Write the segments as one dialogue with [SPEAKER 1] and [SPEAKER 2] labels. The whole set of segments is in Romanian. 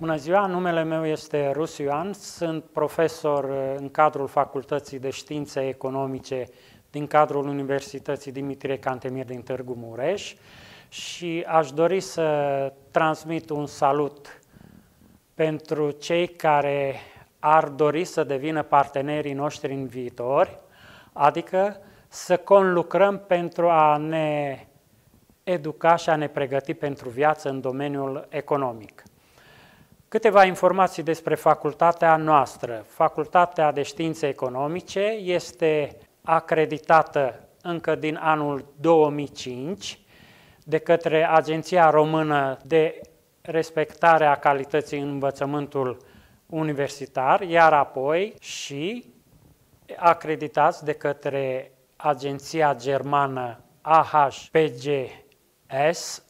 [SPEAKER 1] Bună ziua, numele meu este Rus Ioan, sunt profesor eh, în cadrul Facultății de Științe Economice din cadrul Universității Dimitrie Cantemir din Târgu Mureș și aș dori să transmit un salut pentru cei care ar dori să devină partenerii noștri în viitor, adică să conlucrăm pentru a ne educa și a ne pregăti pentru viață în domeniul economic. Câteva informații despre facultatea noastră. Facultatea de Științe Economice este acreditată încă din anul 2005 de către Agenția Română de Respectare a Calității în Învățământul Universitar, iar apoi și acreditați de către Agenția Germană AHPGS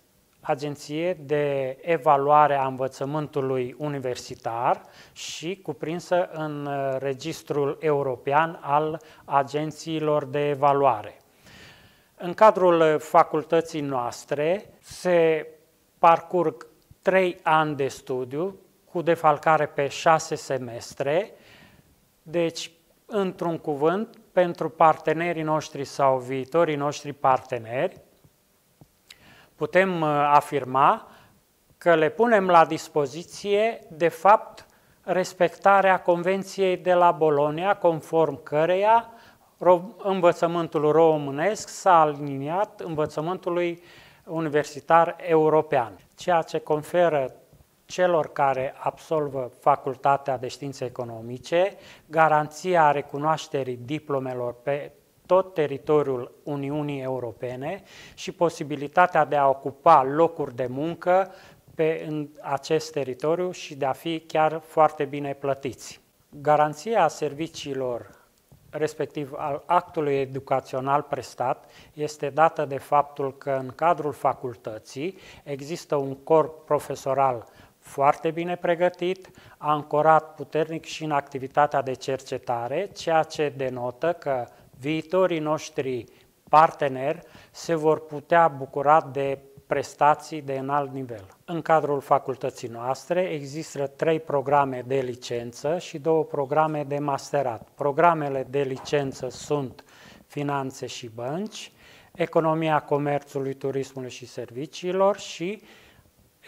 [SPEAKER 1] agenție de evaluare a învățământului universitar și cuprinsă în uh, registrul european al agențiilor de evaluare. În cadrul uh, facultății noastre se parcurg trei ani de studiu cu defalcare pe șase semestre, deci, într-un cuvânt, pentru partenerii noștri sau viitorii noștri parteneri, putem uh, afirma că le punem la dispoziție, de fapt, respectarea Convenției de la Bolonia, conform căreia învățământul românesc s-a aliniat învățământului universitar european, ceea ce conferă celor care absolvă Facultatea de Științe Economice garanția recunoașterii diplomelor pe tot teritoriul Uniunii Europene și posibilitatea de a ocupa locuri de muncă pe în acest teritoriu și de a fi chiar foarte bine plătiți. Garanția serviciilor respectiv al actului educațional prestat, este dată de faptul că în cadrul facultății există un corp profesoral foarte bine pregătit, ancorat puternic și în activitatea de cercetare, ceea ce denotă că viitorii noștri parteneri se vor putea bucura de prestații de înalt nivel. În cadrul facultății noastre există trei programe de licență și două programe de masterat. Programele de licență sunt finanțe și bănci, economia comerțului, turismului și serviciilor și uh,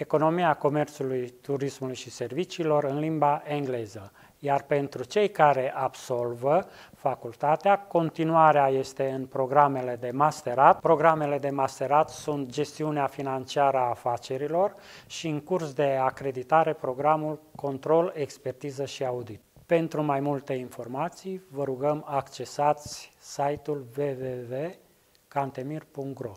[SPEAKER 1] Economia comerțului, turismului și serviciilor în limba engleză. Iar pentru cei care absolvă facultatea, continuarea este în programele de masterat. Programele de masterat sunt gestiunea financiară a afacerilor și în curs de acreditare programul control, expertiză și audit. Pentru mai multe informații, vă rugăm accesați site-ul www.cantemir.ro